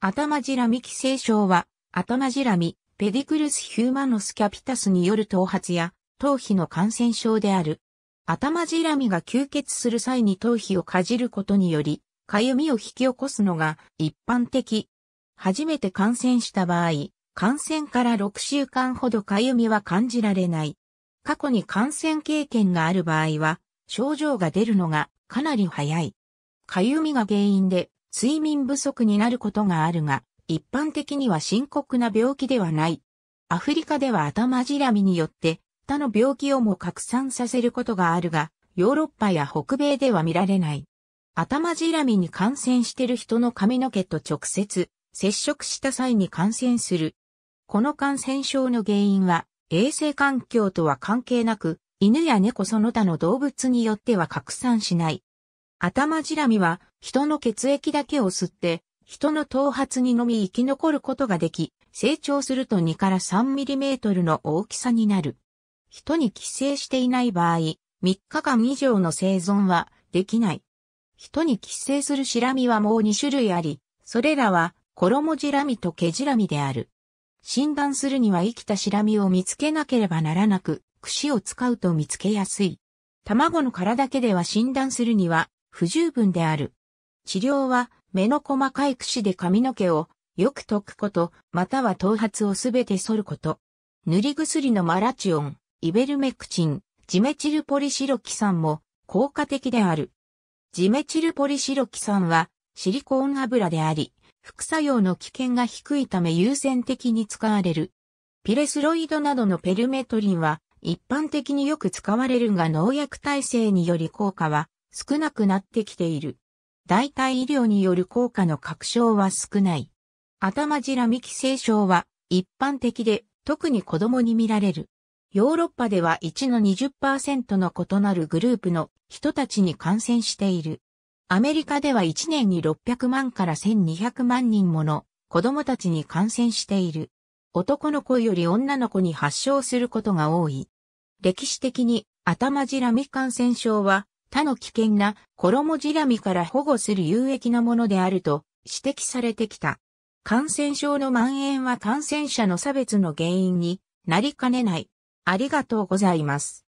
頭じらみ寄生症は、頭じらみ、ペディクルスヒューマノスキャピタスによる頭髪や、頭皮の感染症である。頭じらみが吸血する際に頭皮をかじることにより、かゆみを引き起こすのが一般的。初めて感染した場合、感染から6週間ほどかゆみは感じられない。過去に感染経験がある場合は、症状が出るのがかなり早い。かゆみが原因で睡眠不足になることがあるが、一般的には深刻な病気ではない。アフリカでは頭じらみによって他の病気をも拡散させることがあるが、ヨーロッパや北米では見られない。頭じらみに感染している人の髪の毛と直接接触した際に感染する。この感染症の原因は衛生環境とは関係なく、犬や猫その他の動物によっては拡散しない。頭じらみは人の血液だけを吸って、人の頭髪にのみ生き残ることができ、成長すると2から3ミリメートルの大きさになる。人に寄生していない場合、3日間以上の生存はできない。人に寄生するシラミはもう2種類あり、それらは衣ジラミと毛ジラミである。診断するには生きたシラミを見つけなければならなく、櫛を使うと見つけやすい。卵の殻だけでは診断するには不十分である。治療は目の細かい櫛で髪の毛をよく解くこと、または頭髪をすべて剃ること。塗り薬のマラチオン、イベルメクチン、ジメチルポリシロキ酸も効果的である。ジメチルポリシロキ酸はシリコーン油であり、副作用の危険が低いため優先的に使われる。ピレスロイドなどのペルメトリンは一般的によく使われるが農薬耐性により効果は少なくなってきている。代替医療による効果の確証は少ない。頭じらみ寄生症は一般的で特に子供に見られる。ヨーロッパでは1の20%の異なるグループの人たちに感染している。アメリカでは1年に600万から1200万人もの子供たちに感染している。男の子より女の子に発症することが多い。歴史的に頭じらみ感染症は他の危険な衣じらみから保護する有益なものであると指摘されてきた。感染症の蔓延は感染者の差別の原因になりかねない。ありがとうございます。